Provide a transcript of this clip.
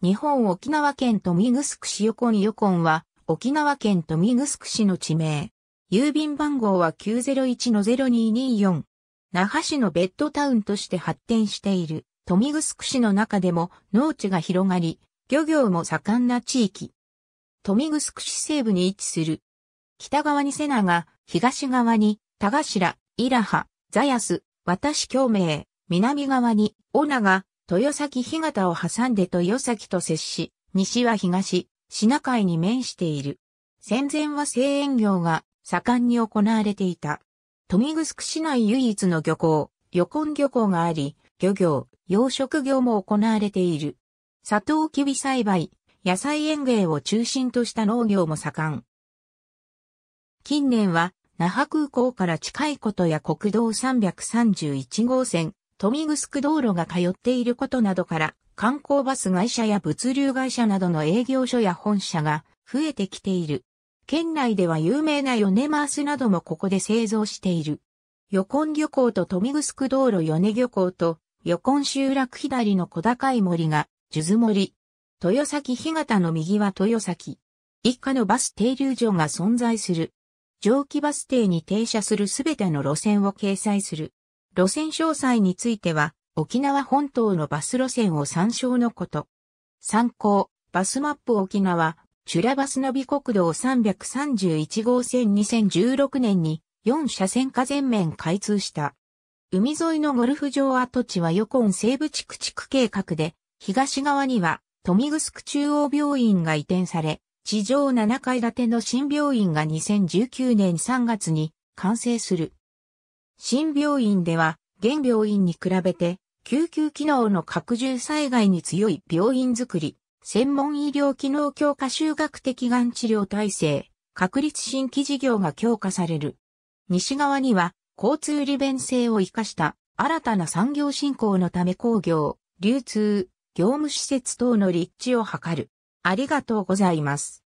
日本沖縄県富城市横に横んは、沖縄県富城市の地名。郵便番号は901-0224。那覇市のベッドタウンとして発展している、富城市の中でも農地が広がり、漁業も盛んな地域。富城市西部に位置する。北側に瀬長、東側に田頭、伊良ハ、ザヤス、渡共鳴、南側に尾長、豊崎干潟を挟んで豊崎と接し、西は東、品海に面している。戦前は製塩業が盛んに行われていた。富城市内唯一の漁港、旅、根漁港があり、漁業、養殖業も行われている。砂糖キビ栽培、野菜園芸を中心とした農業も盛ん。近年は、那覇空港から近いことや国道331号線、豊見城道路が通っていることなどから、観光バス会社や物流会社などの営業所や本社が増えてきている。県内では有名な米マースなどもここで製造している。横根漁港と富城道路米漁港と横根集落左の小高い森が、数珠森。豊崎干潟の右は豊崎。一家のバス停留所が存在する。蒸気バス停に停車するすべての路線を掲載する。路線詳細については、沖縄本島のバス路線を参照のこと。参考、バスマップ沖縄、チュラバスナビ国道331号線2016年に4車線化全面開通した。海沿いのゴルフ場跡地は横ン西部地区地区計画で、東側には富城中央病院が移転され、地上7階建ての新病院が2019年3月に完成する。新病院では、現病院に比べて、救急機能の拡充災害に強い病院づくり、専門医療機能強化修学的がん治療体制、確立新規事業が強化される。西側には、交通利便性を生かした新たな産業振興のため工業、流通、業務施設等の立地を図る。ありがとうございます。